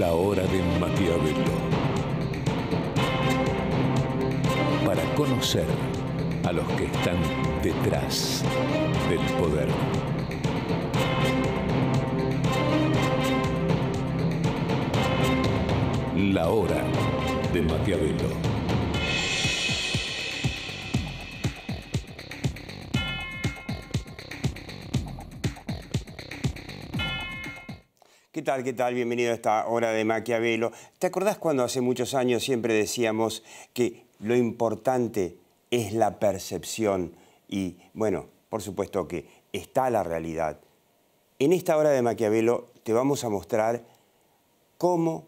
La Hora de Maquiavelo. Para conocer a los que están detrás del poder. La Hora de Maquiavelo. ¿Qué tal? ¿Qué tal? Bienvenido a esta hora de Maquiavelo. ¿Te acordás cuando hace muchos años siempre decíamos que lo importante es la percepción? Y bueno, por supuesto que está la realidad. En esta hora de Maquiavelo te vamos a mostrar cómo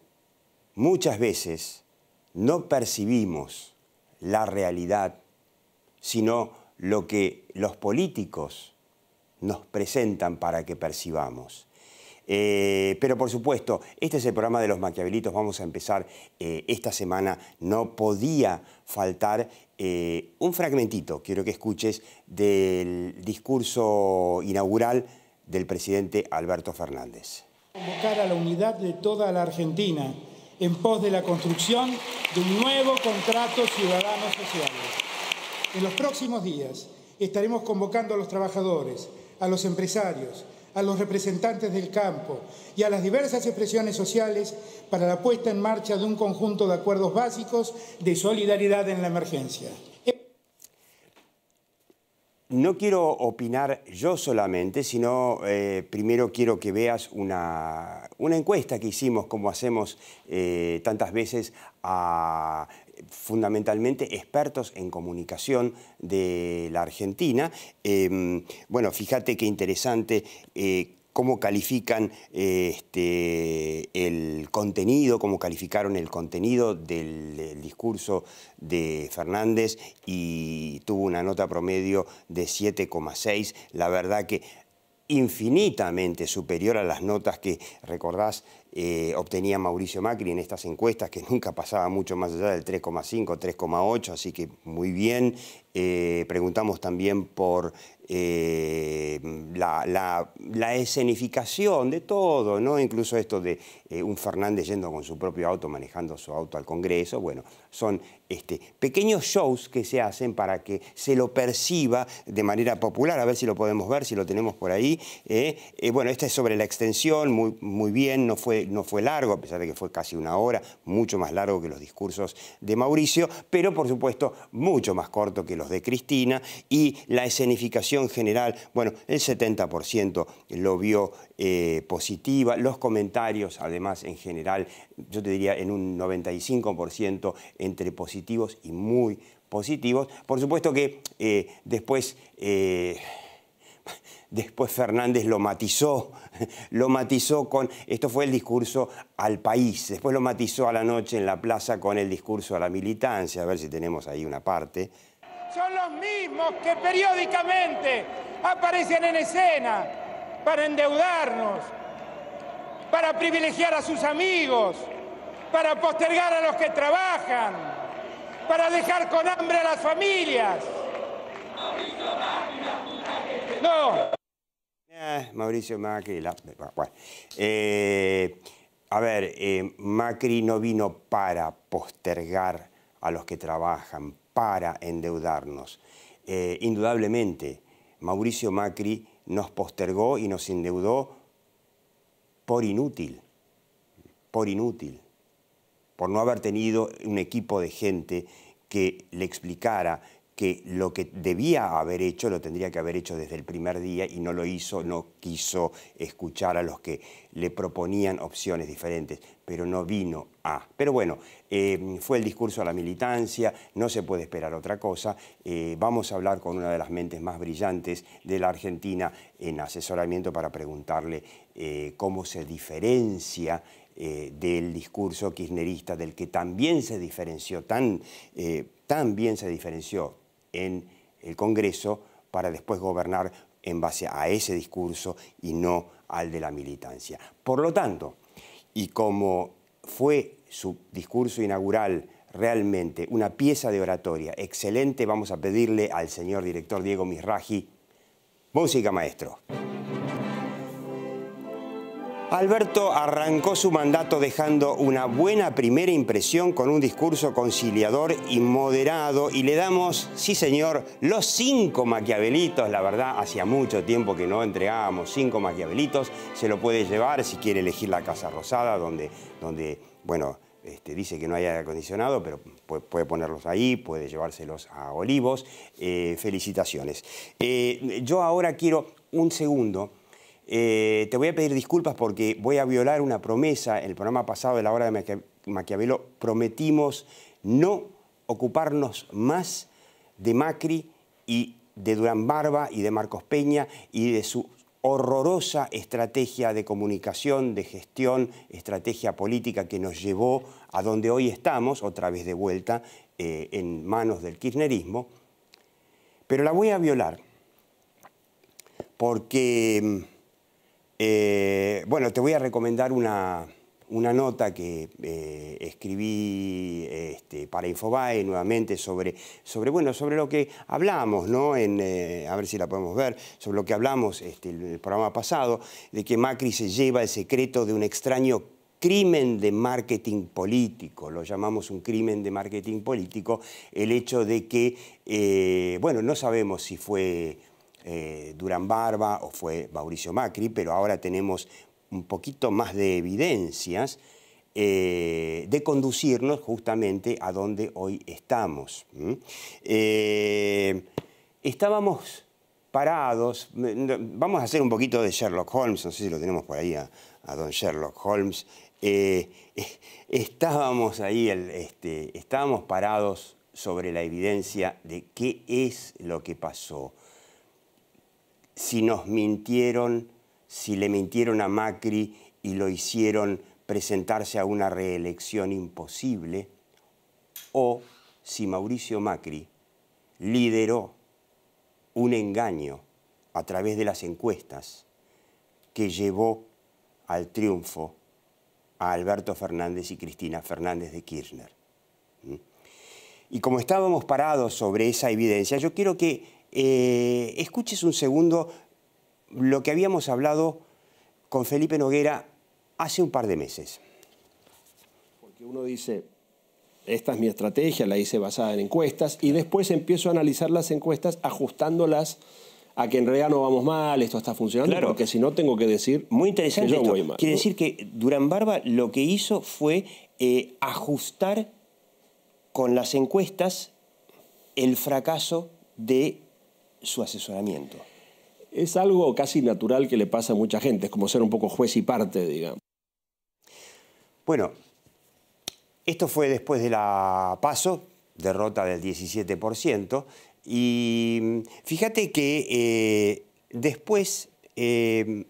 muchas veces no percibimos la realidad, sino lo que los políticos nos presentan para que percibamos. Eh, pero por supuesto, este es el programa de los maquiavelitos, vamos a empezar eh, esta semana. No podía faltar eh, un fragmentito, quiero que escuches, del discurso inaugural del presidente Alberto Fernández. Convocar a la unidad de toda la Argentina en pos de la construcción de un nuevo contrato ciudadano social. En los próximos días estaremos convocando a los trabajadores, a los empresarios, a los representantes del campo y a las diversas expresiones sociales para la puesta en marcha de un conjunto de acuerdos básicos de solidaridad en la emergencia no quiero opinar yo solamente, sino eh, primero quiero que veas una, encuesta que hicimos, como hacemos eh, tantas veces, a fundamentalmente expertos en comunicación de la Argentina. Em, bueno, fíjate qué interesante eh, cómo califican este, el contenido, cómo calificaron el contenido del, discurso de Fernández y tuvo una nota promedio de 7,6. La verdad que infinitamente superior a las notas que, recordás, eh, obtenía Mauricio Macri en estas encuestas, que nunca pasaba mucho más allá del 3,5, 3,8, así que muy bien. Eh, preguntamos también por eh, la, la, la, escenificación de todo, ¿no? incluso esto de eh, un Fernández yendo con su propio auto, manejando su auto al Congreso. Bueno, son este, pequeños shows que se hacen para que se lo perciba de manera popular, a ver si lo podemos ver, si lo tenemos por ahí. Eh, eh, bueno, esta es sobre la extensión, muy, muy bien, no fue, no fue largo, a pesar de que fue casi una hora, mucho más largo que los discursos de Mauricio, pero por supuesto mucho más corto que los de Cristina y la escenificación general, bueno, el 70% lo vio eh, positiva, los comentarios además en general, yo te diría en un 95% entre positivos y muy positivos. Por supuesto que eh, después... Eh, después Fernández lo matizó, lo matizó con, esto fue el discurso al país, después lo matizó a la noche en la plaza con el discurso a la militancia, a ver si tenemos ahí una parte. Son los mismos que periódicamente aparecen en escena, para endeudarnos, para privilegiar a sus amigos, para postergar a los que trabajan, para dejar con hambre a las familias. No. Eh, Mauricio Macri, la, eh, a ver, eh, Macri no vino para postergar a los que trabajan, para endeudarnos. indudablemente, Mauricio Macri nos postergó y nos endeudó por inútil, por inútil, por no haber tenido un equipo de gente que le explicara que lo que debía haber hecho lo tendría que haber hecho desde el primer día y no lo hizo, no quiso escuchar a los que le proponían opciones diferentes, pero no vino a. Pero bueno, eh, fue el discurso a la militancia, no se puede esperar otra cosa. Eh, vamos a hablar con una de las mentes más brillantes de la Argentina en asesoramiento para preguntarle eh, cómo se diferencia del discurso kirchnerista, del que también se diferenció, tan, tan bien se diferenció en el Congreso para después gobernar en base a ese discurso y no al de la militancia. Por lo tanto, y como fue su discurso inaugural realmente una pieza de oratoria excelente, vamos a pedirle al señor director Diego Misraji música maestro. Alberto arrancó su mandato dejando una buena primera impresión con un discurso conciliador y moderado y le damos, sí señor, los cinco maquiavelitos, la verdad hacía mucho tiempo que no entregábamos cinco maquiavelitos, se lo puede llevar si quiere elegir la Casa Rosada donde, donde bueno, este, dice que no hay aire acondicionado, pero puede, ponerlos ahí, puede llevárselos a Olivos. Eh, felicitaciones. Eh, yo ahora quiero un segundo eh, te voy a pedir disculpas porque voy a violar una promesa. en El programa pasado de la hora de Maquiavelo prometimos no ocuparnos más de Macri y de Durán Barba y de Marcos Peña y de su horrorosa estrategia de comunicación, de gestión, estrategia política que nos llevó a donde hoy estamos, otra vez de vuelta, eh, en manos del kirchnerismo. Pero la voy a violar porque mm, eh, bueno, te voy a recomendar una, una nota que eh, escribí este, para Infobae nuevamente sobre, sobre, bueno, sobre lo que hablamos, ¿no? En, eh, a ver si la podemos ver, sobre lo que hablamos en este, el programa pasado, de que Macri se lleva el secreto de un extraño crimen de marketing político, lo llamamos un crimen de marketing político, el hecho de que, bueno, no sabemos si fue eh, Durán Barba o fue Mauricio Macri, pero ahora tenemos un poquito más de evidencias eh, de conducirnos justamente a donde hoy estamos. Eh, estábamos parados, vamos a hacer un poquito de Sherlock Holmes, no sé si lo tenemos por ahí a, don Sherlock Holmes, estábamos ahí, este, estábamos parados sobre la evidencia de qué es lo que pasó si nos mintieron, si le mintieron a Macri y lo hicieron presentarse a una reelección imposible, o si Mauricio Macri lideró un engaño a través de las encuestas que llevó al triunfo a Alberto Fernández y Cristina Fernández de Kirchner. ¿Mm? Y como estábamos parados sobre esa evidencia, yo quiero que eh, escuches un segundo lo que habíamos hablado con Felipe Noguera hace un par de meses. Porque uno dice, esta es mi estrategia, la hice basada en encuestas, y después empiezo a analizar las encuestas ajustándolas a que en realidad no vamos mal, esto está funcionando, porque si no tengo que decir Muy interesante que Quiere decir que Durán Barba lo que hizo fue eh, ajustar con las encuestas el fracaso de su asesoramiento? Es algo casi natural que le pasa a mucha gente, es como ser un poco juez y parte, digamos. Bueno, esto fue después de la paso, derrota del 17%, y fíjate que eh, después eh,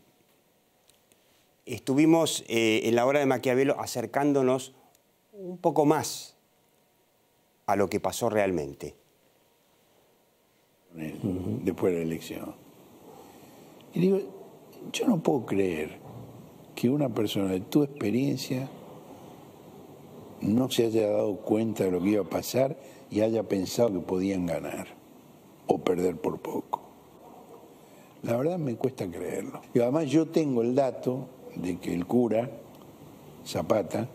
estuvimos eh, en la hora de Maquiavelo acercándonos un poco más a lo que pasó realmente después de la elección. Y digo, yo no puedo creer que una persona de tu experiencia no se haya dado cuenta de lo que iba a pasar y haya pensado que podían ganar o perder por poco. La verdad me cuesta creerlo. Y además yo tengo el dato de que el cura Zapata,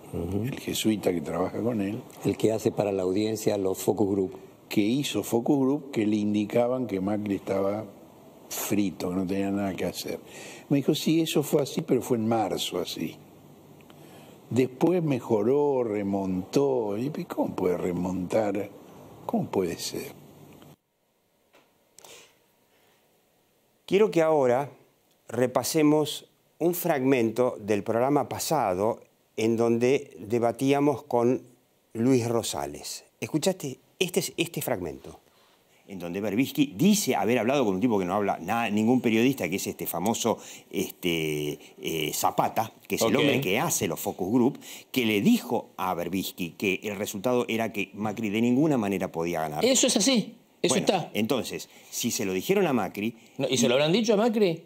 el jesuita que trabaja con él, el que hace para la audiencia los focus group, que hizo Focus Group que le indicaban que Macri estaba frito, que no tenía nada que hacer. Me dijo, sí, eso fue así, pero fue en marzo así. Después mejoró, remontó. Y ¿Cómo puede remontar? ¿Cómo puede ser? Quiero que ahora repasemos un fragmento del programa pasado en donde debatíamos con Luis Rosales. ¿Escuchaste este es este fragmento. En donde Berbisky dice haber hablado con un tipo que no habla nada, ningún periodista, que es este famoso este, eh, Zapata, que es el hombre que hace los focus group, que le dijo a Berbisky que el resultado era que Macri de ninguna manera podía ganar. Eso es así. Eso está. Entonces, si se lo dijeron a Macri. ¿Y se lo habrán dicho a Macri?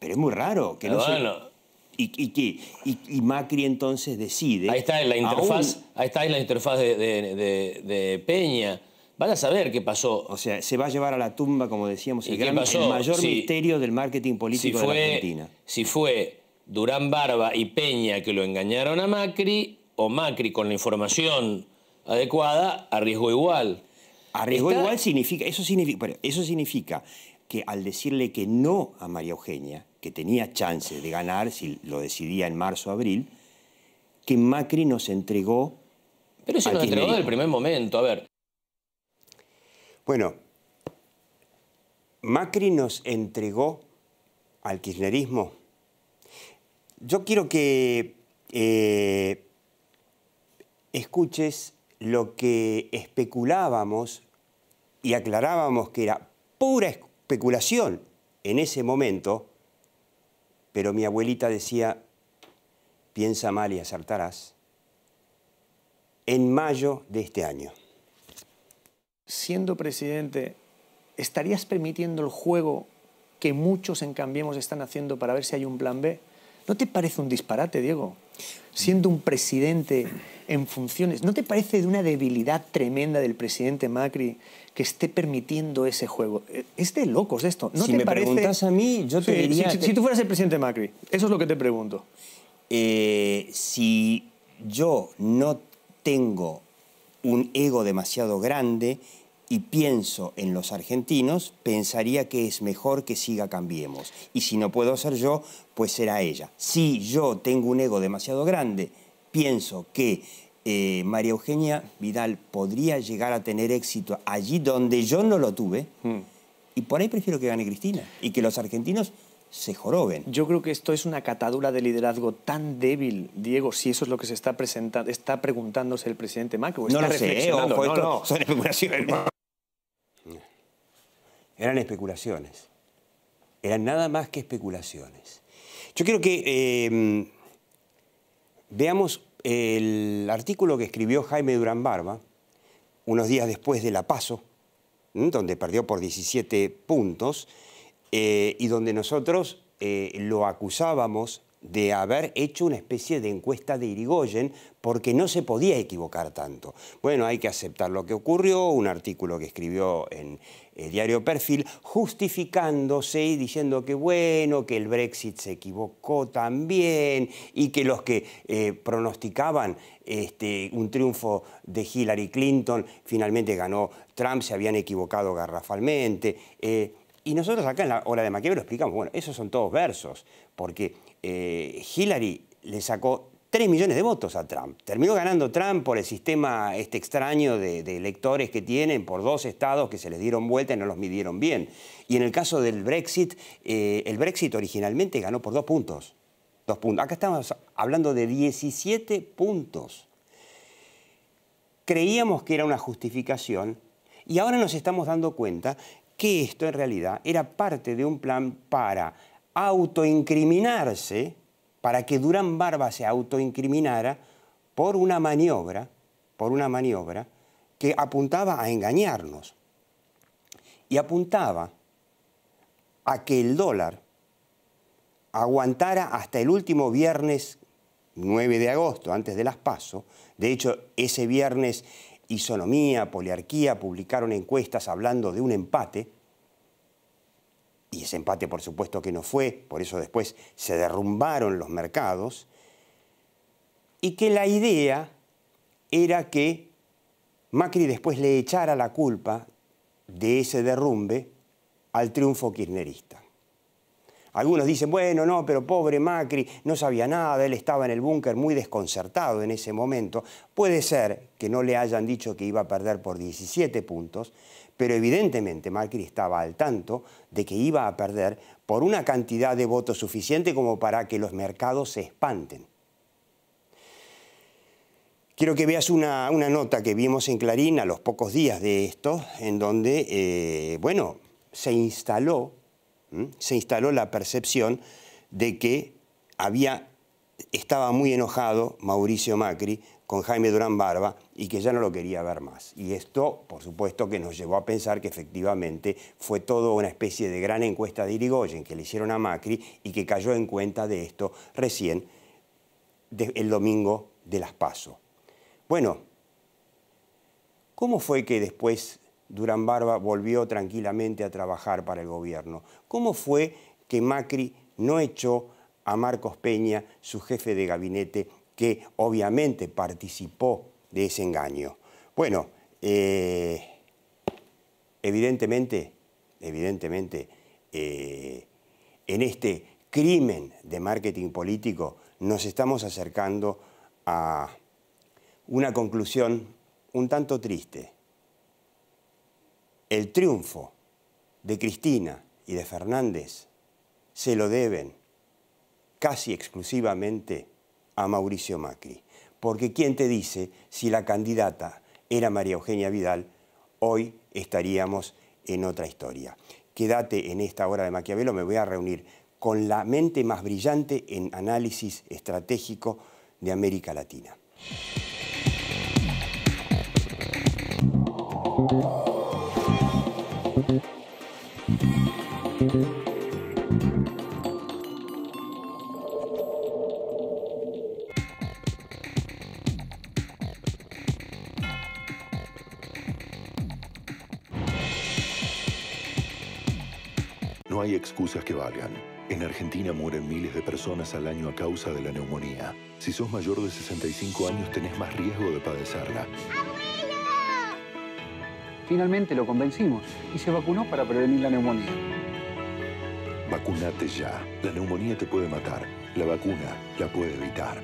Pero es muy raro que ah, no, no, y, y, Macri entonces decide. Ahí está en la interfaz, está la interfaz de, Peña. Van a saber qué pasó. O sea, se va a llevar a la tumba, como decíamos, el, gran, el mayor misterio del marketing político de la Argentina. Si fue Durán Barba y Peña que lo engañaron a Macri, o Macri con la información adecuada arriesgó igual. Arriesgó igual significa, eso significa, eso significa que al decirle que no a María Eugenia, que tenía chance de ganar si lo decidía en marzo o abril, que Macri nos entregó. Pero se nos entregó en el primer momento, a ver. Bueno, Macri nos entregó al kirchnerismo. Yo quiero que eh, escuches lo que especulábamos y aclarábamos que era pura especulación en ese momento, pero mi abuelita decía, piensa mal y acertarás, en mayo de este año. Siendo presidente, ¿estarías permitiendo el juego que muchos en Cambiemos están haciendo para ver si hay un plan B? ¿No te parece un disparate, Diego? siendo un presidente en funciones. ¿No te parece de una debilidad tremenda del presidente Macri que esté permitiendo ese juego? Es de locos esto. ¿No si me parece... preguntas a mí, yo te diría... Si, tú fueras el presidente Macri, eso es lo que te pregunto. Eh, si yo no tengo un ego demasiado grande y pienso en los argentinos, pensaría que es mejor que siga Cambiemos. Y si no puedo ser yo, pues será ella. Si yo tengo un ego demasiado grande, pienso que eh, María Eugenia Vidal podría llegar a tener éxito allí donde yo no lo tuve. Hmm. Y por ahí prefiero que gane Cristina y que los argentinos se joroben. Yo creo que esto es una catadura de liderazgo tan débil, Diego, si eso es lo que se está presentando, está preguntándose el presidente Macri. no lo sé, no, no. Eran especulaciones. Eran nada más que especulaciones. Yo quiero que eh, veamos el artículo que escribió Jaime Durán Barba, unos días después de La Paso, donde perdió por 17 puntos, eh, y donde nosotros eh, lo acusábamos de haber hecho una especie de encuesta de Irigoyen porque no se podía equivocar tanto. Bueno, hay que aceptar lo que ocurrió, un artículo que escribió en el eh, diario Perfil justificándose y diciendo que bueno, que el Brexit se equivocó también y que los que eh, pronosticaban este, un triunfo de Hillary Clinton finalmente ganó Trump, se habían equivocado garrafalmente. Eh, y nosotros acá en la hora de Maquiavelo explicamos, bueno, esos son todos versos, porque eh, Hillary le sacó 3 millones de votos a Trump. Terminó ganando Trump por el sistema este extraño de, electores que tienen, por dos estados que se les dieron vuelta y no los midieron bien. Y en el caso del Brexit, eh, el Brexit originalmente ganó por dos puntos. Dos puntos. Acá estamos hablando de 17 puntos. Creíamos que era una justificación y ahora nos estamos dando cuenta que esto en realidad era parte de un plan para autoincriminarse, para que Durán Barba se autoincriminara por una maniobra, por una maniobra que apuntaba a engañarnos y apuntaba a que el dólar aguantara hasta el último viernes 9 de agosto, antes de las pasos. De hecho, ese viernes Isonomía, Poliarquía publicaron encuestas hablando de un empate y ese empate por supuesto que no fue, por eso después se derrumbaron los mercados, y que la idea era que Macri después le echara la culpa de ese derrumbe al triunfo kirchnerista. Algunos dicen, bueno, no, pero pobre Macri, no sabía nada, él estaba en el búnker muy desconcertado en ese momento. Puede ser que no le hayan dicho que iba a perder por 17 puntos, pero evidentemente Macri estaba al tanto de que iba a perder por una cantidad de votos suficiente como para que los mercados se espanten. Quiero que veas una, nota que vimos en Clarín a los pocos días de esto, en donde, eh, bueno, se instaló se instaló la percepción de que había, estaba muy enojado Mauricio Macri con Jaime Durán Barba y que ya no lo quería ver más. Y esto, por supuesto, que nos llevó a pensar que efectivamente fue todo una especie de gran encuesta de Irigoyen que le hicieron a Macri y que cayó en cuenta de esto recién el domingo de las PASO. Bueno, ¿cómo fue que después Durán Barba volvió tranquilamente a trabajar para el gobierno. ¿Cómo fue que Macri no echó a Marcos Peña, su jefe de gabinete, que obviamente participó de ese engaño? Bueno, eh, evidentemente, evidentemente, eh, en este crimen de marketing político nos estamos acercando a una conclusión un tanto triste el triunfo de Cristina y de Fernández se lo deben casi exclusivamente a Mauricio Macri. Porque ¿quién te dice si la candidata era María Eugenia Vidal, hoy estaríamos en otra historia? Quédate en esta hora de Maquiavelo, me voy a reunir con la mente más brillante en análisis estratégico de América Latina. No hay excusas que valgan. En Argentina mueren miles de personas al año a causa de la neumonía. Si sos mayor de 65 años tenés más riesgo de padecerla. Finalmente lo convencimos y se vacunó para prevenir la neumonía. Vacunate ya. La neumonía te puede matar. La vacuna la puede evitar.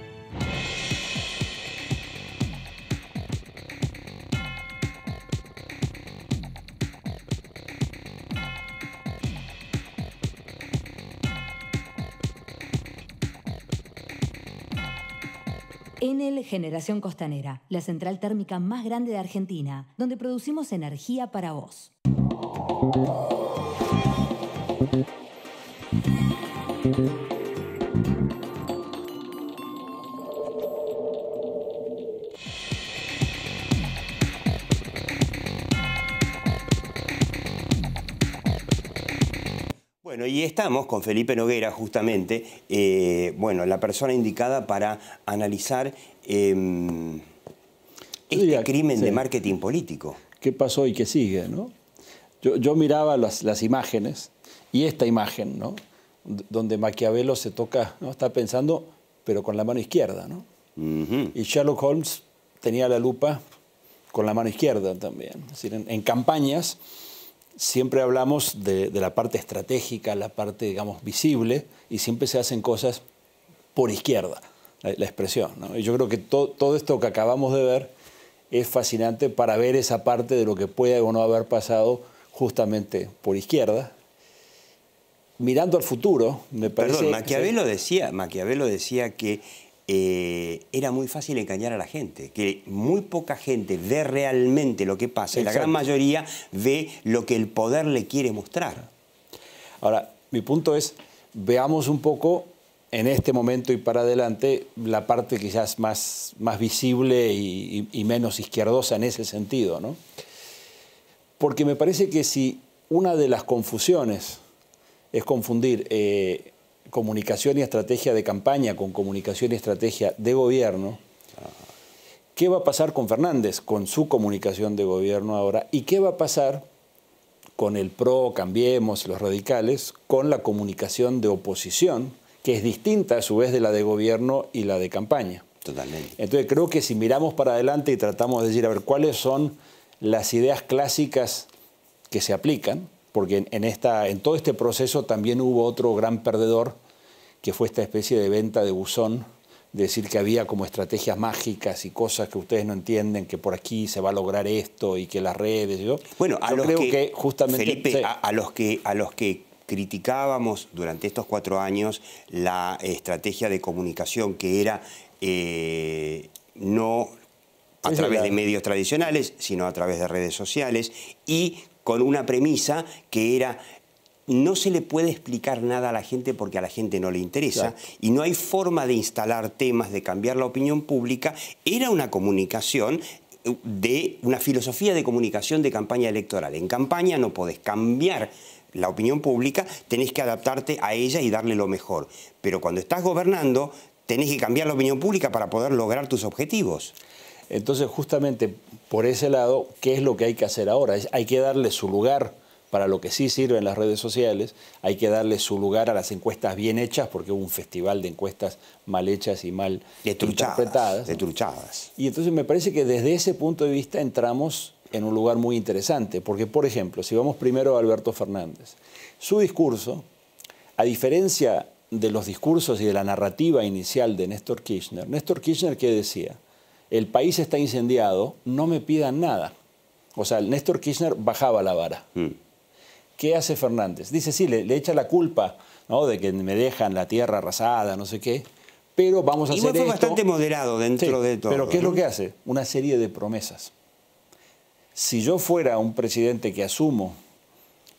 el Generación Costanera, la central térmica más grande de Argentina, donde producimos energía para vos. Bueno, y estamos con Felipe Noguera, justamente, eh, bueno, la persona indicada para analizar em, este crimen de marketing político. ¿Qué pasó y qué sigue, no? Yo, miraba las, imágenes y esta imagen, ¿no? donde Maquiavelo se toca, ¿no? Está pensando, pero con la mano izquierda, ¿no? Y Sherlock Holmes tenía la lupa con la mano izquierda también. Es decir, en, en campañas siempre hablamos de, la parte estratégica, la parte, digamos, visible, y siempre se hacen cosas por izquierda, la, expresión. Y yo creo que todo esto que acabamos de ver es fascinante para ver esa parte de lo que puede o no haber pasado justamente por izquierda. Mirando al futuro, me parece... Perdón, Maquiavelo, decía, Maquiavelo decía que eh, era muy fácil engañar a la gente, que muy poca gente ve realmente lo que pasa y la gran mayoría ve lo que el poder le quiere mostrar. Ahora, mi punto es, veamos un poco en este momento y para adelante la parte quizás más, más visible y, menos izquierdosa en ese sentido, ¿no? Porque me parece que si una de las confusiones es confundir eh, comunicación y estrategia de campaña con comunicación y estrategia de gobierno, ¿qué va a pasar con Fernández, con su comunicación de gobierno ahora? ¿Y qué va a pasar con el PRO, Cambiemos, los radicales, con la comunicación de oposición, que es distinta a su vez de la de gobierno y la de campaña? Totalmente. Entonces creo que si miramos para adelante y tratamos de decir, a ver, cuáles son las ideas clásicas que se aplican, porque en, esta, en todo este proceso también hubo otro gran perdedor, que fue esta especie de venta de buzón, de decir que había como estrategias mágicas y cosas que ustedes no entienden, que por aquí se va a lograr esto y que las redes. Yo, bueno, a los que, justamente. a, los que, a los que criticábamos durante estos cuatro años la estrategia de comunicación que era eh, no a través de medios tradicionales, sino a través de redes sociales y con una premisa que era no se le puede explicar nada a la gente porque a la gente no le interesa y no hay forma de instalar temas, de cambiar la opinión pública. Era una comunicación eh, de una filosofía de comunicación de campaña electoral. En campaña no podés cambiar la opinión pública, tenés que adaptarte a ella y darle lo mejor. Pero cuando estás gobernando, tenés que cambiar la opinión pública para poder lograr tus objetivos. Entonces, justamente por ese lado, ¿qué es lo que hay que hacer ahora? hay que darle su lugar para lo que sí sirve en las redes sociales, hay que darle su lugar a las encuestas bien hechas, porque hubo un festival de encuestas mal hechas y mal interpretadas. Detruchadas. Y entonces me parece que desde ese punto de vista entramos en un lugar muy interesante, porque por ejemplo, si vamos primero a Alberto Fernández, su discurso, a diferencia de los discursos y de la narrativa inicial de Néstor Kirchner, Néstor Kirchner ¿qué decía, el país está incendiado, no me pidan nada. O sea, Néstor Kirchner bajaba la vara. Mm. ¿Qué hace Fernández? Dice, sí, le, echa la culpa ¿no? de que me dejan la tierra arrasada, no sé qué, pero vamos a y hacer fue bastante moderado dentro de todo. Pero ¿qué es lo que hace? Una serie de promesas. Si yo fuera un presidente que asumo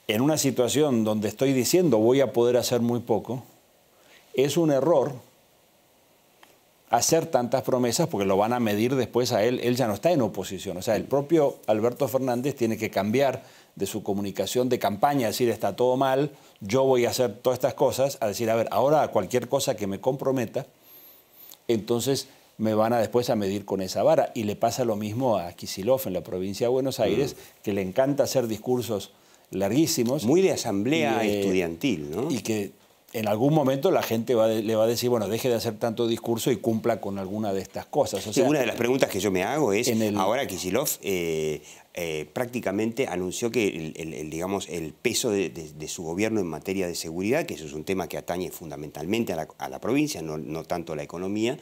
en una situación donde estoy diciendo voy a poder hacer muy poco, es un error hacer tantas promesas porque lo van a medir después a él. Él ya no está en oposición. O sea, el propio Alberto Fernández tiene que cambiar de su comunicación de campaña, decir está todo mal, yo voy a hacer todas estas cosas, a decir, a ver, ahora cualquier cosa que me comprometa, entonces me van a después a medir con esa vara. Y le pasa lo mismo a Kisilov en la provincia de Buenos mm. Aires, que le encanta hacer discursos larguísimos. Muy de asamblea estudiantil, ¿no? Y que en algún momento la gente le va a decir, bueno, deje de hacer tanto discurso y cumpla con alguna de estas cosas. una de las preguntas que yo me hago es, ahora Kisilov eh, eh, prácticamente anunció que el, digamos, el peso de, su gobierno en materia de seguridad, que eso es un tema que atañe fundamentalmente a la, provincia, no, no, tanto a la economía,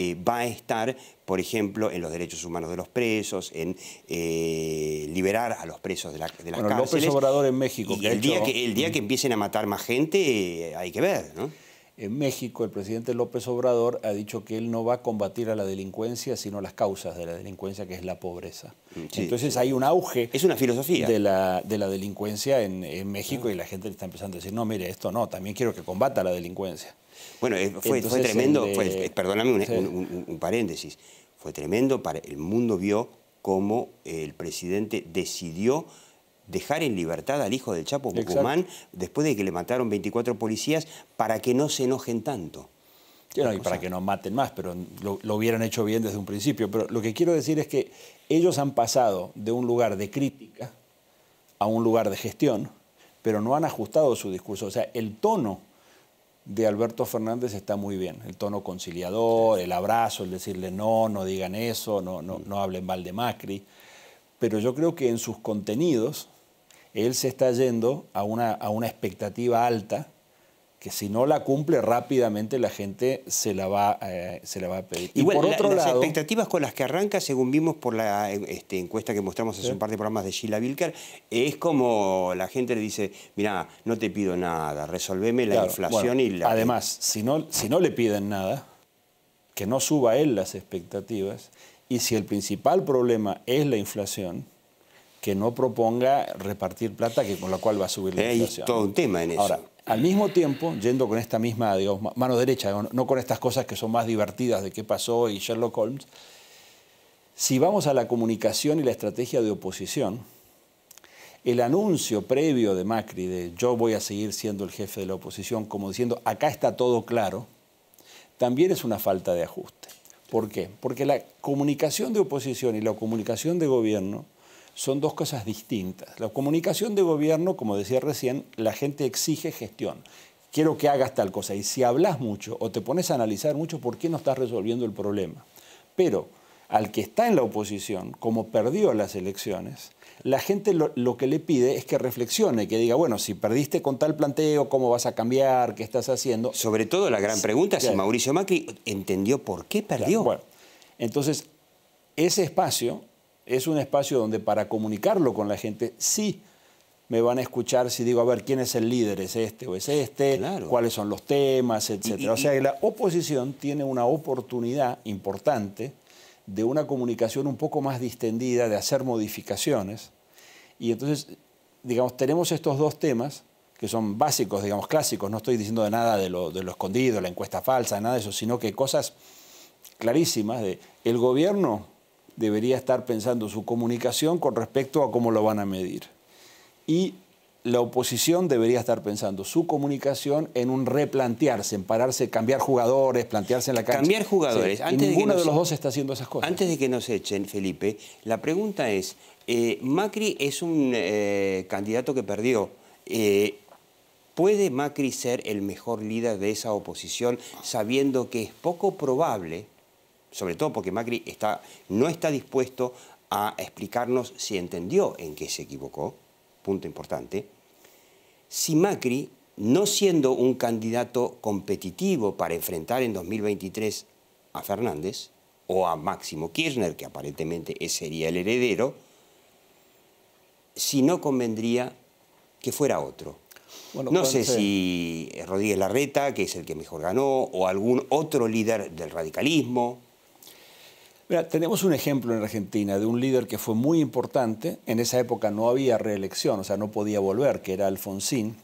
eh, va a estar, por ejemplo, en los derechos humanos de los presos, en eh, liberar a los presos de, la, de las bueno, cárceles. en México. el, día que, el día que empiecen a matar más gente, eh, hay que ver, ¿no? En México, el presidente López Obrador ha dicho que él no va a combatir a la delincuencia, sino las causas de la delincuencia, que es la pobreza. Mm, Entonces hay un auge. Es una filosofía. De la, de la delincuencia en, México ah. y la gente está empezando a decir, no, mire, esto no, también quiero que combata la delincuencia. Bueno, eh, fue, tremendo, perdóname un, un, paréntesis, fue tremendo, para, el mundo vio cómo el presidente decidió dejar en libertad al hijo del Chapo Guzmán después de que le mataron 24 policías para que no se enojen tanto. y para que no maten más, pero lo, hubieran hecho bien desde un principio. Pero lo que quiero decir es que ellos han pasado de un lugar de crítica a un lugar de gestión, pero no han ajustado su discurso. O sea, el tono de Alberto Fernández está muy bien. El tono conciliador, el abrazo, el decirle no, no digan eso, no, no, no hablen mal de Macri. Pero yo creo que en sus contenidos él se está yendo a una, a una expectativa alta que si no la cumple rápidamente la gente se la va, eh, se la va a pedir. y por otro las expectativas con las que arranca, según vimos por la este, encuesta que mostramos hace un par de programas de Sheila Vilker, es como la gente le dice, mira, no te pido nada, resolveme la inflación y la... Además, si no, si no le piden nada, que no suba él las expectativas, y si el principal problema es la inflación, que no proponga repartir plata que con la cual va a subir la Hay todo un tema en eso. Ahora, al mismo tiempo, yendo con esta misma, mano derecha, no con estas cosas que son más divertidas de qué pasó y Sherlock Holmes, si vamos a la comunicación y la estrategia de oposición, el anuncio previo de Macri de yo voy a seguir siendo el jefe de la oposición, como diciendo acá está todo claro, también es una falta de ajuste. ¿Por qué? Porque la comunicación de oposición y la comunicación de gobierno son dos cosas distintas. La comunicación de gobierno, como decía recién, la gente exige gestión. Quiero que hagas tal cosa. Y si hablas mucho o te pones a analizar mucho, ¿por qué no estás resolviendo el problema? Pero al que está en la oposición, como perdió las elecciones, la gente lo, que le pide es que reflexione, que diga, bueno, si perdiste con tal planteo, ¿cómo vas a cambiar? ¿Qué estás haciendo? Sobre todo la gran pregunta es si Mauricio Macri entendió por qué perdió. entonces, ese espacio es un espacio donde para comunicarlo con la gente sí me van a escuchar si digo, a ver, ¿quién es el líder? ¿Es este o es este? ¿Cuáles son los temas? Etcétera. o sea, que la oposición tiene una oportunidad importante de una comunicación un poco más distendida, de hacer modificaciones. Y entonces, digamos, tenemos estos dos temas que son básicos, digamos, clásicos. No estoy diciendo de nada de lo, de lo escondido, la encuesta falsa, nada de eso, sino que cosas clarísimas de el gobierno debería estar pensando su comunicación con respecto a cómo lo van a medir. Y la oposición debería estar pensando su comunicación en un replantearse, en pararse, cambiar jugadores, plantearse en la cancha. Cambiar jugadores. ninguno de, los dos está haciendo esas cosas. Antes de que nos echen, Felipe, la pregunta es, eh, Macri es un eh, candidato que perdió. Eh, ¿Puede Macri ser el mejor líder de esa oposición sabiendo que es poco probable sobre todo porque Macri no está dispuesto a explicarnos si entendió en qué se equivocó, punto importante, si Macri, no siendo un candidato competitivo para enfrentar en 2023 a Fernández o a Máximo Kirchner, que aparentemente sería el heredero, si no convendría que fuera otro. no sé si Rodríguez Larreta, que es el que mejor ganó, o algún otro líder del radicalismo, Mira, tenemos un ejemplo en Argentina de un líder que fue muy importante. En esa época no había reelección, o sea, no podía volver, que era Alfonsín.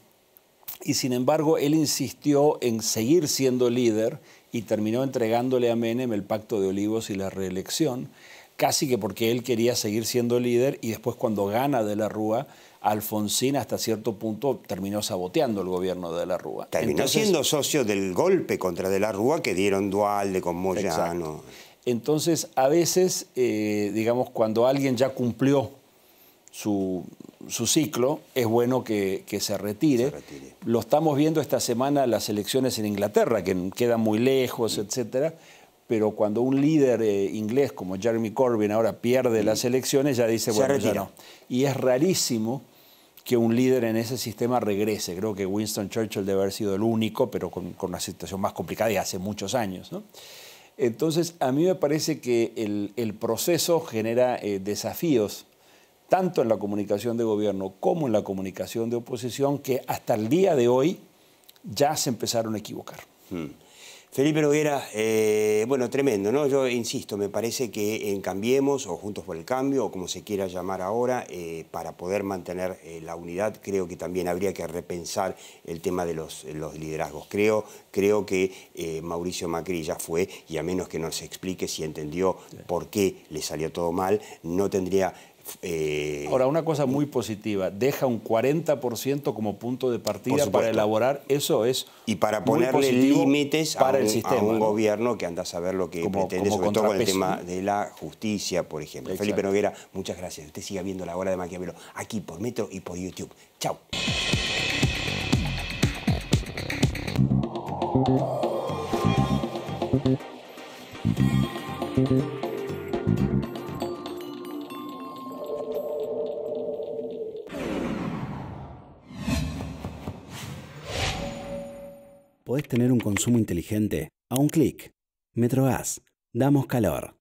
Y sin embargo, él insistió en seguir siendo líder y terminó entregándole a Menem el pacto de Olivos y la reelección, casi que porque él quería seguir siendo líder y después cuando gana de la Rúa, Alfonsín hasta cierto punto terminó saboteando el gobierno de, la Rúa. Terminó siendo socio del golpe contra de la Rúa que dieron Dualde con Moyano. Entonces, a veces, eh, digamos, cuando alguien ya cumplió su, ciclo, es bueno que, se, retire. Lo estamos viendo esta semana las elecciones en Inglaterra, que quedan muy lejos, mm. etcétera. Pero cuando un líder eh, inglés como Jeremy Corbyn ahora pierde mm. las elecciones, ya dice, bueno, ya no. Y es rarísimo que un líder en ese sistema regrese. Creo que Winston Churchill debe haber sido el único, pero con, con una situación más complicada y hace muchos años. ¿no? Entonces, a mí me parece que el, proceso genera eh, desafíos, tanto en la comunicación de gobierno como en la comunicación de oposición, que hasta el día de hoy ya se empezaron a equivocar. Hmm. Felipe Noguera, eh, bueno, tremendo, ¿no? Yo insisto, me parece que en Cambiemos o Juntos por el Cambio o como se quiera llamar ahora, eh, para poder mantener eh, la unidad, creo que también habría que repensar el tema de los, los liderazgos. Creo, creo que Mauricio Macri ya fue y a menos que nos explique si entendió por qué le salió todo mal, no tendría eh, Ahora, una cosa muy positiva, deja un 40% como punto de partida para elaborar, eso es Y para ponerle límites para a, un, el sistema, un gobierno que anda a saber lo que pretende, sobre todo con el tema de la justicia, por ejemplo. Felipe Noguera, muchas gracias. Usted siga viendo la hora de Maquiavelo aquí por Metro y por YouTube. Chao. podés tener un consumo inteligente a un clic. Metrogas, damos calor.